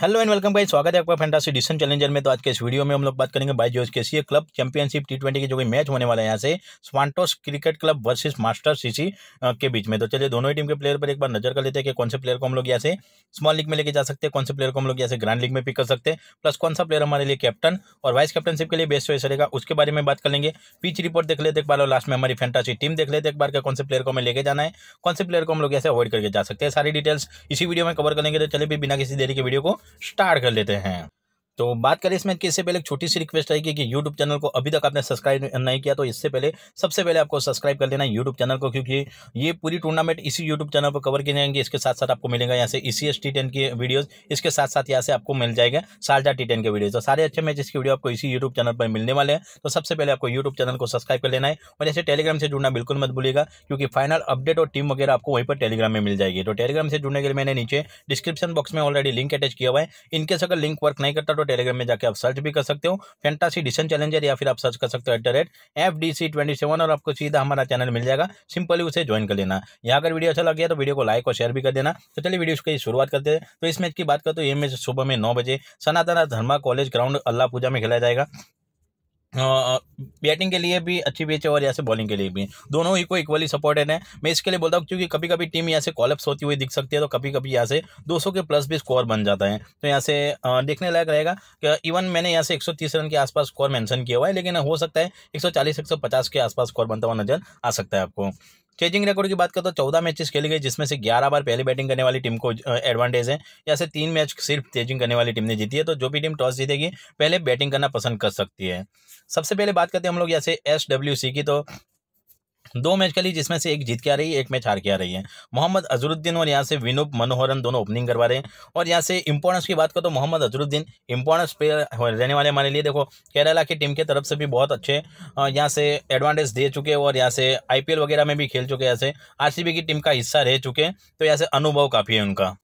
hello and welcome भाई स्वागत है आपका फेंटासी डिसन चैलेंजर में तो आज के इस वीडियो में हम लोग बात करेंगे भाई जो K C club championship T twenty के जो भी मैच होने वाले हैं यहाँ से Swantons cricket club versus master CC के बीच में तो चलिए दोनों ही टीम के प्लेयर पर एक बार नजर कर लेते हैं कि कौन से प्लेयर को हम लोग यहाँ से स्मॉल लीग में लेके जा सकते हैं कौन से प्लेयर को हम लोग यहाँ से ग्रांड लीग में पिक कर सकते हैं प्लस कौन सा प्लेयर हमारे लिए कैप्टन और वाइस कैप्टनशिप के लिए बेस्ट वैसे रहेगा उसके बारे में बात कर लेंगे पिच रिपोर्ट देख लेते एक बार और लास्ट में हमारी फेंटासी टीम देख लेते एक बार कौन से प्लेयर को हमें लेके जाना है कौन से प्लेयर को हम लोग यहाँ से अवॉइड करके जा सकते हैं सारी डिटेल्स इसी वीडियो में कवर करेंगे तो चले भी बिना किसी देरी के वीडियो को स्टार्ट कर लेते हैं तो बात करें इसमें इससे पहले एक छोटी सी रिक्वेस्ट रहेगी कि यूट्यूब चैनल को अभी तक आपने सब्सक्राइब नहीं किया तो इससे पहले सबसे पहले आपको सब्सक्राइब कर लेना यूट्यूब चैनल को क्योंकि ये पूरी टूर्नामेंट इसी यूट्यूब चैनल पर कवर की जाएंगे इसके साथ साथ आपको मिलेगा यहाँ से ई सी की वीडियोज इसके साथ साथ यहाँ से आपको मिल जाएगा शारजा टी टेन के वीडियोज तो सारे अच्छे मैचेस की वीडियो आपको इसी यूट्यूब चैनल पर मिलने वाले हैं तो सबसे पहले आपको यूट्यूब चैनल को सब्सक्राइब कर लेना है और जैसे टेलीग्राम से जुड़ना बिल्कुल मत भूलिएगा क्योंकि फाइनल अपडेट और टीम वगैरह आपको वहीं पर टेलीग्राम में मिल जाएगी तो टेलीग्राम से जुड़ने के लिए मैंने नीचे डिस्क्रिप्शन बॉक्स में ऑलरेडी लिंक अटैच किया हुआ है इनकेस अगर लिंक वर्क नहीं करता तो टेलीग्राम में जाकर आप सर्च भी कर सकते हो फैंटासी डिसन चैलेंजर या फिर आप सर्च कर सकते हो at the rate F D C twenty seven और आपको सीधा हमारा चैनल मिल जाएगा सिंपली उसे ज्वाइन कर लेना यहाँ अगर वीडियो अच्छा लग गया तो वीडियो को लाइक और शेयर भी कर देना तो चलिए वीडियो की शुरुआत करते हैं तो इस मैच की बात करते तो ये मैच सुबह में नौ बजे सनातन धर्मा कॉलेज ग्राउंड अल्लाह पूजा में खेला जाएगा बैटिंग के लिए भी अच्छी बेच है और यहाँ से बॉलिंग के लिए भी दोनों ही को इक्वली सपोर्टेड है मैं इसके लिए बोलता हूँ क्योंकि कभी कभी टीम यहाँ से कॉलअप्स होती हुई दिख सकती है तो कभी कभी यहाँ से 200 के प्लस भी स्कोर बन जाता है तो यहाँ से देखने लायक रहेगा कि इवन मैंने यहाँ से 130 रन के आसपास स्कोर मैंशन किया हुआ है लेकिन हो सकता है एक सौ के आसपास स्कोर बनता हुआ नजर आ सकता है आपको चेजिंग रिकॉर्ड की बात करें तो चौदह मैचेस खेले गए जिसमें से ग्यारह बार पहले बैटिंग करने वाली टीम को एडवांटेज है या से तीन मैच सिर्फ चेजिंग करने वाली टीम ने जीती है तो जो भी टीम टॉस जीतेगी पहले बैटिंग करना पसंद कर सकती है सबसे पहले बात करते हैं हम लोग से एस सी की तो दो मैच खेली जिसमें से एक जीत के आ रही है एक मैच हार के आ रही है मोहम्मद अजरुद्दीन और यहाँ से विनूप मनोहरन दोनों ओपनिंग करवा रहे हैं और यहाँ से इंपॉर्टेंस की बात करो तो मोहम्मद अजरुद्दीन इम्पोर्टेंस प्लेयर रहने वाले हमारे लिए देखो केरला की टीम की तरफ से भी बहुत अच्छे यहाँ से एडवांटेज दे चुके और यहाँ से आई वगैरह में भी खेल चुके ऐसे आर की टीम का हिस्सा रह चुके तो यहाँ से अनुभव काफ़ी है उनका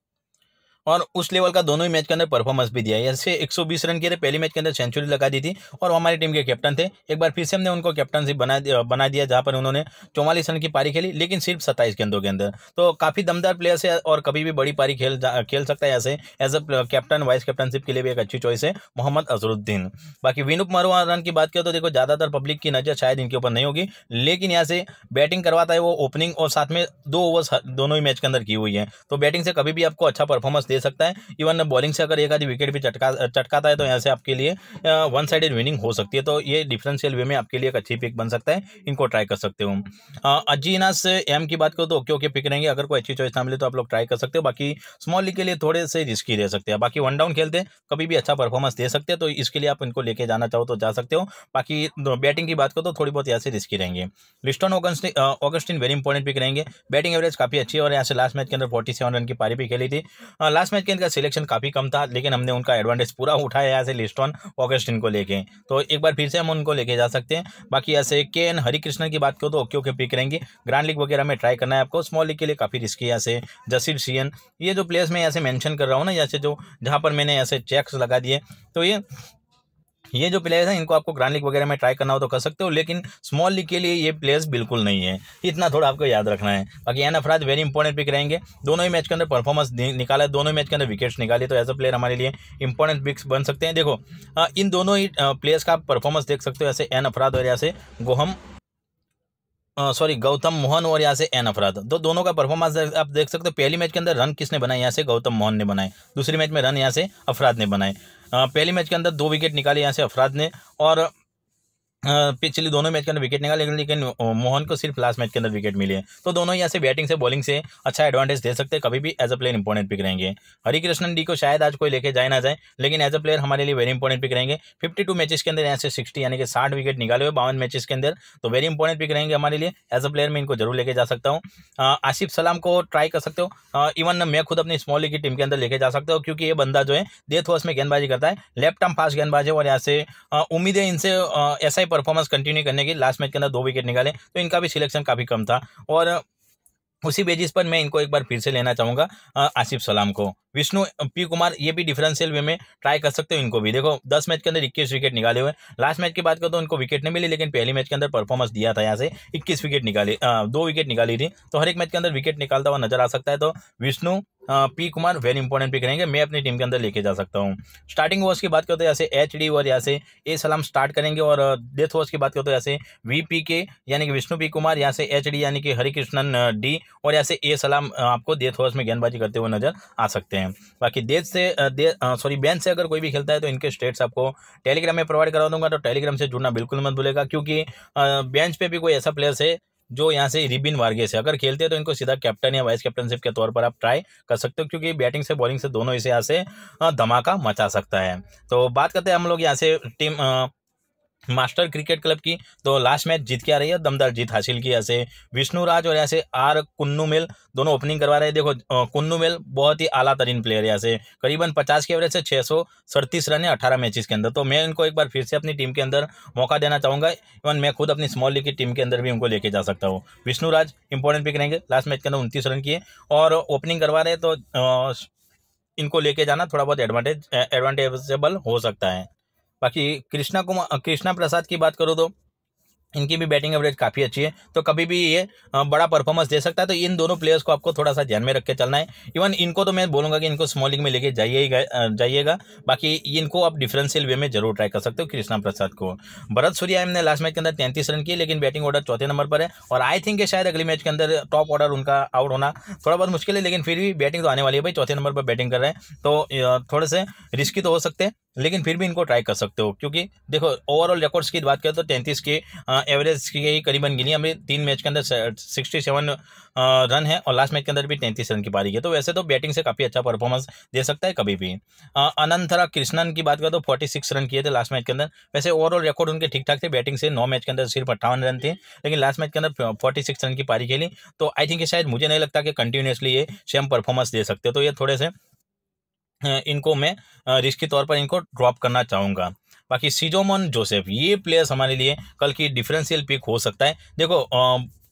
और उस लेवल का दोनों ही मैच के अंदर परफॉर्मेंस भी दिया ऐसे 120 रन किए थे पहले मैच के अंदर सेंचुरी लगा दी थी और हमारी टीम के कैप्टन थे एक बार फिर से हमने उनको कैप्टनशिप बना दिया बना दिया जहाँ पर उन्होंने चौवालीस रन की पारी खेली लेकिन सिर्फ सत्ताईस गेंदों के अंदर तो काफ़ी दमदार प्लेयर्स है और कभी भी बड़ी पारी खेल खेल सकता है ऐसे as a captain vice captainship के लिए भी एक अच्छी चॉइस है मोहम्मद अजरुद्दीन बाकी विनुप रन की बात करें तो देखो ज़्यादातर पब्लिक की नज़र शायद इनके ऊपर नहीं होगी लेकिन यहाँ से बैटिंग करवाता है वो ओपनिंग और साथ में दो ओवर्स दोनों ही मैच के अंदर की हुई है तो बैटिंग से कभी भी आपको अच्छा परफॉर्मेंस दे सकता है इवन बॉलिंग से अगर एक आधी विकेट भी चटका चटकाता है तो यहाँ से आपके लिए वन साइडेड विनिंग हो सकती है तो ये डिफरेंशियल वे में आपके लिए एक अच्छी पिक बन सकता है इनको ट्राई कर सकते हो अजीनास एम की बात करो तो ओके ओके पिक रहेंगे अगर कोई अच्छी चॉइस ना मिले तो आप लोग ट्राई कर सकते हो बाकी स्मॉल लीग के लिए थोड़े से रिस्की दे सकते हैं बाकी वन डाउन खेलते कभी भी अच्छा परफॉर्मेंस दे सकते हैं तो इसके लिए आप इनको लेके जाना चाहो तो जा सकते हो बाकी बैटिंग की बात करो तो थोड़ी बहुत यहाँ से रिस्की रहेंगे Liston Augustine very important pick रहेंगे बैटिंग एवरेज काफ़ी अच्छी है और यहाँ से लास्ट मैच के अंदर फोर्टी रन की पारी भी खेली थी लास्ट लास्ट मैच के इनका सिलेक्शन काफ़ी कम था लेकिन हमने उनका एडवांटेज पूरा उठाया यहाँ से ऑन ऑगस्टिन को लेके तो एक बार फिर से हम उनको लेके जा सकते हैं बाकी ऐसे के एन हरिकृष्णन की बात करो तो ओके ओके पिक रहेंगे ग्रांड लीग वगैरह में ट्राई करना है आपको स्मॉल लीग के लिए काफ़ी रिस्की यहाँ से जसीर सीएन ये जो प्लेयर्स मैं यहाँ से मैंशन कर रहा हूँ ना यहाँ जो जहाँ पर मैंने ऐसे चेक्स लगा दिए तो ये ये जो प्लेयर्स हैं इनको आपको ग्रांड लीग वगैरह में ट्राई करना हो तो कर सकते हो लेकिन स्मॉल लीग के लिए ये प्लेयर्स बिल्कुल नहीं है इतना थोड़ा आपको याद रखना है बाकी N Afraz very important pick रहेंगे दोनों ही मैच के अंदर परफॉर्मेंस निकाला दोनों ही मैच के अंदर विकेट्स निकाले तो एज अ प्लेयर हमारे लिए इंपॉर्टेंट पिक्स बन सकते हैं देखो इन दोनों ही प्लेयर्स का आप परफॉर्मेंस देख सकते हो ऐसे एन अफराद और ऐसे गोहम सॉरी गौतम मोहन और यहाँ से एन अफराद तो दोनों का परफॉर्मेंस आप देख सकते हो पहली मैच के अंदर रन किसने बनाए यहाँ से गौतम मोहन ने बनाए दूसरी मैच में रन यहाँ से अफराद ने बनाए पहले मैच के अंदर दो विकेट निकाले यहाँ से अफराद ने और पिछले दोनों मैच के अंदर विकेट निकाले लेकिन मोहन को सिर्फ लास्ट मैच के अंदर विकेट मिले तो दोनों यहाँ से बैटिंग से बॉलिंग से अच्छा एडवांटेज दे सकते हैं कभी भी as a player important pick रहेंगे हरिकृष्णन डी को शायद आज कोई लेके जाए ना जाए लेकिन एज अ प्लेयर हमारे लिए वेरी इंपॉर्टेंट पिक रहेंगे फिफ्टी टू के अंदर यहाँ से सिक्सटी यानी कि साठ विकेट निकाले हुए बावन मैचेस के अंदर तो वेरी इंपॉर्टेंट पिक रहेंगे हमारे लिए एज अ प्लेयर मैं इनको जरूर लेके जा सकता हूँ आसिफ सलाम को ट्राई कर सकते हो इवन मैं खुद अपनी स्मॉल लीग की टीम के अंदर लेके जा सकता हूँ क्योंकि ये बंदा जो है डेथ ओवर्स में गेंदबाजी करता है लेफ्ट आर्म फास्ट गेंदबाज है और यहाँ से उम्मीद है इनसे ऐसा परफॉर्मेंस कंटिन्यू करने की लास्ट मैच के अंदर दो विकेट निकाले तो इनका भी सिलेक्शन काफ़ी कम था और उसी बेजिस पर मैं इनको एक बार फिर से लेना चाहूँगा आसिफ सलाम को विष्णु पी कुमार ये भी डिफरेंशियल वे में ट्राई कर सकते हो इनको भी देखो दस मैच के अंदर इक्कीस विकेट निकाले हुए लास्ट मैच की बात करो तो उनको विकेट नहीं मिली लेकिन पहली मैच के अंदर परफॉर्मेंस दिया था यहाँ से इक्कीस विकेट निकाली दो विकेट निकाली थी तो हर एक मैच के अंदर विकेट निकालता हुआ नजर आ सकता है तो Vishnu P Kumar very important pick रहेंगे मैं अपनी टीम के अंदर लेके जा सकता हूँ स्टार्टिंग ओवर्स की बात करते हैं जैसे तो एच डी और यहाँ से ए सलाम स्टार्ट करेंगे और डेथ ओवर्स की बात करते हैं जैसे तो वी पी के यानी कि विष्णु पी कुमार यहाँ से एच डी यानी कि हरिकृष्णन डी और यहाँ से ए सलाम आपको डेथ ओवर्स में गेंदबाजी करते हुए नजर आ सकते हैं बाकी देश से दे, सॉरी बेंच से अगर कोई भी खेलता है तो इनके स्टेट्स आपको टेलीग्राम में प्रोवाइड करवा दूंगा तो टेलीग्राम से जुड़ना बिल्कुल मत भूलेगा क्योंकि बेंच पे भी कोई ऐसा प्लेयर्स है जो यहाँ से रिबिन वार्गेस है अगर खेलते हैं तो इनको सीधा कैप्टन या वाइस कैप्टनशिप के तौर पर आप ट्राई कर सकते हो क्योंकि बैटिंग से बॉलिंग से दोनों इसे यहाँ से धमाका मचा सकता है तो बात करते हैं हम लोग यहाँ से टीम मास्टर क्रिकेट क्लब की तो लास्ट मैच जीत के आ रही है दमदार जीत हासिल की ऐसे विष्णु राज और ऐसे आर कुन्नू मेल दोनों ओपनिंग करवा रहे हैं देखो कुन्नू मेल बहुत ही आला तरीन प्लेयर है ऐसे करीबन पचास के एवरेज से छः सौ सड़तीस रन है अठारह मैचेस के अंदर तो मैं इनको एक बार फिर से अपनी टीम के अंदर मौका देना चाहूँगा इवन मैं खुद अपनी स्मॉल लीग की टीम के अंदर भी उनको लेके जा सकता हूँ विष्णु राज इंपॉर्टेंट पिक रहेंगे लास्ट मैच के अंदर उनतीस रन किए और ओपनिंग करवा रहे तो इनको लेके जाना थोड़ा बहुत एडवांटेज एडवांटेजेबल हो सकता है बाकी कृष्णा कुमार कृष्णा प्रसाद की बात करो तो इनकी भी बैटिंग एवरेज काफ़ी अच्छी है तो कभी भी ये बड़ा परफॉर्मेंस दे सकता है तो इन दोनों प्लेयर्स को आपको थोड़ा सा ध्यान में रख के चलना है इवन इनको तो मैं बोलूँगा कि इनको स्मॉल लीग में लेके ही जाइएगा बाकी इनको आप डिफरेंशियल वे में जरूर ट्राई कर सकते हो कृष्णा प्रसाद को भरत सूर्या ने लास्ट मैच के अंदर तैंतीस रन किए लेकिन बैटिंग ऑर्डर चौथे नंबर पर है और आई थिंक शायद अगले मैच के अंदर टॉप ऑर्डर उनका आउट होना थोड़ा बहुत मुश्किल है लेकिन फिर भी बैटिंग तो आने वाली है भाई चौथे नंबर पर बैटिंग कर रहे हैं तो थोड़े से रिस्की तो हो सकते हैं लेकिन फिर भी इनको ट्राई कर सकते हो क्योंकि देखो ओवरऑल रिकॉर्ड्स की बात करें तो तैंतीस के एवरेज के करीबन गिनी हमें तीन मैच के अंदर सिक्सटी सेवन रन है और लास्ट मैच के अंदर भी तैंतीस रन की पारी है तो वैसे तो बैटिंग से काफ़ी अच्छा परफॉर्मेंस दे सकता है कभी भी अनंतरा कृष्णन की बात करें तो फोर्टी सिक्स रन किए थे लास्ट मैच के अंदर वैसे ओवरऑल रिकॉर्ड उनके ठीक ठाक थे बैटिंग से नौ मैच के अंदर सिर्फ अट्ठावन रन थे लेकिन लास्ट मैच के अंदर फोर्टी सिक्स रन की पारी खेली तो आई थिंक शायद मुझे नहीं लगता कि कंटिन्यूसली ये सेम परफॉर्मेंस दे सकते तो ये थोड़े से इनको मैं रिस्क के तौर पर इनको ड्रॉप करना चाहूँगा बाकी सीजोमन जोसेफ ये प्लेयर्स हमारे लिए कल की डिफरेंशियल पिक हो सकता है देखो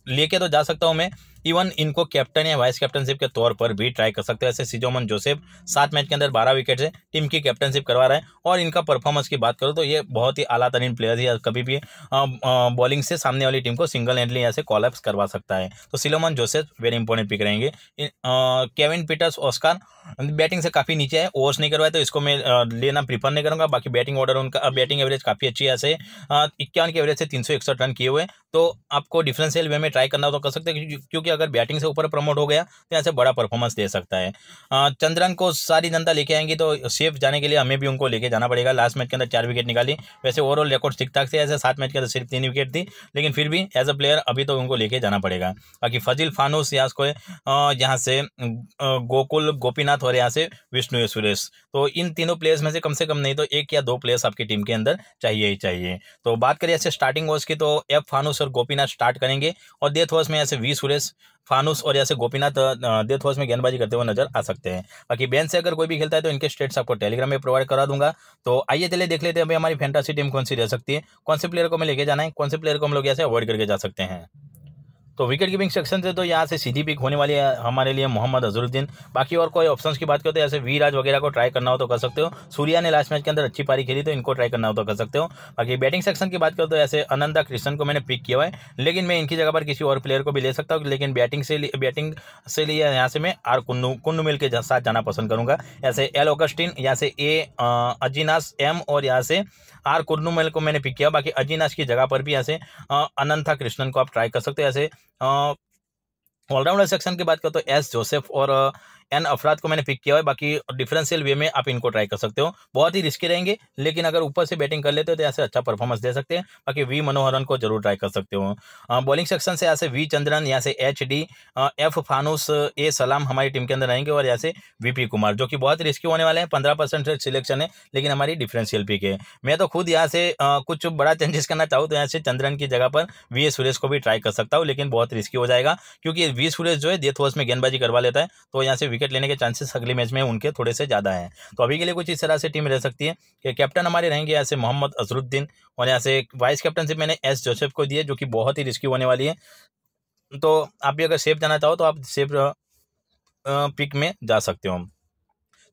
लेके तो जा सकता हूँ मैं इवन इनको कैप्टन या वाइस कैप्टनशिप के तौर पर भी ट्राई कर सकते हैं ऐसे सीजोमन जोसेफ सात मैच के अंदर बारह विकेट से टीम की कैप्टनशिप करवा रहा है और इनका परफॉर्मेंस की बात करो तो ये बहुत ही आला तरीन प्लेयर है कभी भी बॉलिंग से सामने वाली टीम को सिंगल हैंडली ऐसे कॉलअप्स करवा सकता है तो Sijomon Joseph very important pick रहेंगे केविन पीटर्स ऑस्कार बैटिंग से काफ़ी नीचे है ओवर्स नहीं करवाए तो इसको मैं लेना प्रीफर नहीं करूँगा बाकी बैटिंग ऑर्डर उनका बैटिंग एवरेज काफ़ी अच्छी है ऐसे इक्यावन के एवरेज से तीन रन किए हुए तो आपको डिफरेंशियल वे में ट्राई करना तो कर सकते हैं क्योंकि क्योंकि अगर बैटिंग से ऊपर प्रमोट हो गया तो यहाँ से बड़ा परफॉर्मेंस दे सकता है चंद्रन को सारी जनता लेके आएंगी तो सेफ जाने के लिए हमें भी उनको लेके जाना पड़ेगा लास्ट मैच के अंदर चार विकेट निकाली वैसे ओवरऑल रिकॉर्ड ठीक ठाक थे ऐसे सात मैच के अंदर सिर्फ तीन विकेट थी लेकिन फिर भी एज अ प्लेयर अभी तो उनको लेके जाना पड़ेगा बाकी फजिल फानूस यहाँ को यहाँ से गोकुल गोपीनाथ और यहाँ से विष्णु सुरेश तो इन तीनों प्लेयर्स में से कम से कम नहीं तो एक या दो प्लेयर्स आपकी टीम के अंदर चाहिए ही चाहिए तो बात करें ऐसे स्टार्टिंग ओवर्स की तो एफ फानूस और गोपीनाथ स्टार्ट करेंगे और डेथ ओवर्स में ऐसे वी सुरेश फानुस और जैसे गोपीनाथ डेथ हाउस में गेंदबाजी करते हुए नजर आ सकते हैं बाकी बेन से अगर कोई भी खेलता है तो इनके स्टेट्स आपको टेलीग्राम में प्रोवाइड करा दूंगा तो आइए चले देख लेते हैं अभी हमारी फैंटासी टीम कौन सी रह सकती है कौन से प्लेयर को हमें लेके जाना है कौन से प्लेयर को हम लोग यहाँ अवॉइड करके जा सकते हैं तो विकेट कीपिंग सेक्शन से तो यहाँ से सीधी पिक होने वाली है हमारे लिए मोहम्मद अजरुद्दीन बाकी और कोई ऑप्शन की बात करते हैं तो ऐसे वीराज वगैरह को ट्राई करना हो तो कर सकते हो सूर्या ने लास्ट मैच के अंदर अच्छी पारी खेली तो इनको ट्राई करना हो तो कर सकते हो बाकी बैटिंग सेक्शन की बात करते हो ऐसे अनंदा कृष्णन को मैंने पिक किया है लेकिन मैं इनकी जगह पर किसी और प्लेयर को भी ले सकता हूँ लेकिन बैटिंग से बैटिंग से लिए यहाँ से मैं आर कुन्नू कुन्नू मिल के साथ जाना पसंद करूँगा ऐसे एल ओकस्टिन यहाँ से ए अजीनास एम और यहाँ से आर मिल को मैंने पिक किया बाकी अजीनास की जगह पर भी ऐसे अनंथा कृष्णन को आप ट्राई कर सकते हो ऐसे 啊。ऑलराउंडर सेक्शन की बात करो तो एस जोसेफ और एन uh, अफराद को मैंने पिक किया है बाकी डिफरेंशियल वे में आप इनको ट्राई कर सकते हो बहुत ही रिस्की रहेंगे लेकिन अगर ऊपर से बैटिंग कर लेते हो तो यहाँ से अच्छा परफॉर्मेंस दे सकते हैं बाकी वी मनोहरन को जरूर ट्राई कर सकते हो बॉलिंग सेक्शन से यहाँ से वी चंद्रन यहाँ से H D F Fanoos A Salam हमारी टीम के अंदर रहेंगे और यहाँ से वीपी कुमार जो कि बहुत रिस्की होने वाले हैं पंद्रह परसेंट सिलेक्शन है लेकिन हमारी डिफरेंशियल पिक है मैं तो खुद यहाँ से कुछ बड़ा चेंजेस करना चाहूँ तो यहाँ से चंद्रन की जगह पर वी सुरेश को भी ट्राई कर सकता हूँ लेकिन बहुत रिस्की हो जाएगा क्योंकि बीस फुलेज जो है डेथ ओवर्स में गेंदबाजी करवा लेता है तो यहाँ से विकेट लेने के चांसेस अगले मैच में उनके थोड़े से ज़्यादा हैं तो अभी के लिए कुछ इस तरह से टीम रह सकती है कि कैप्टन हमारे रहेंगे यहाँ से मोहम्मद अजरुद्दीन और यहाँ से वाइस कैप्टनशिप मैंने एस जोसेफ को दी है जो कि बहुत ही रिस्की होने वाली है तो आप भी अगर सेफ जाना चाहो तो आप सेफ पिक में जा सकते हो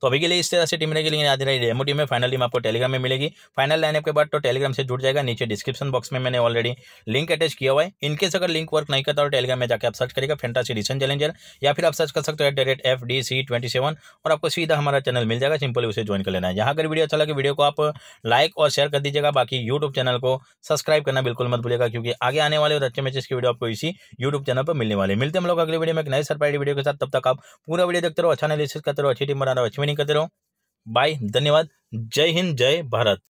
तो अभी के लिए इस तरह से टीम रहेगी लेकिन याद रही डेमो टीम है फाइनल टीम आपको टेलीग्राम में मिलेगी फाइनल लाइनअप के बाद तो टेलीग्राम से जुड़ जाएगा नीचे डिस्क्रिप्शन बॉक्स में मैंने ऑलरेडी लिंक अटैच किया हुआ है इनकेस अगर लिंक वर्क नहीं करता तो टेलीग्राम में जाकर आप सर्च करेगा फेंटासी रिसन चैलेंजर या फिर आप सर्च कर सकते हो at the rate F D C twenty seven और आपको सीधा हमारा चैनल मिल जाएगा सिंपली उसे ज्वाइन कर लेना है यहाँ अगर वीडियो अच्छा लगे वीडियो को आप लाइक और शेयर कर दीजिएगा बाकी यूट्यूब चैनल को सब्सक्राइब करना बिल्कुल मत भूलेगा क्योंकि आगे आने वाले और अच्छे मैचेस की वीडियो आपको इसी यूट्यूब चैनल पर मिलने वाले मिलते हम लोग अगले वीडियो में एक नए सरप्राइज वीडियो के साथ तब तक आप पूरा वीडियो देखते रहो अच्छा एनालिसिस करते रहो अच्छी टीम बना रहे अच्छी नहीं करते रहो बाय धन्यवाद जय हिंद जय भारत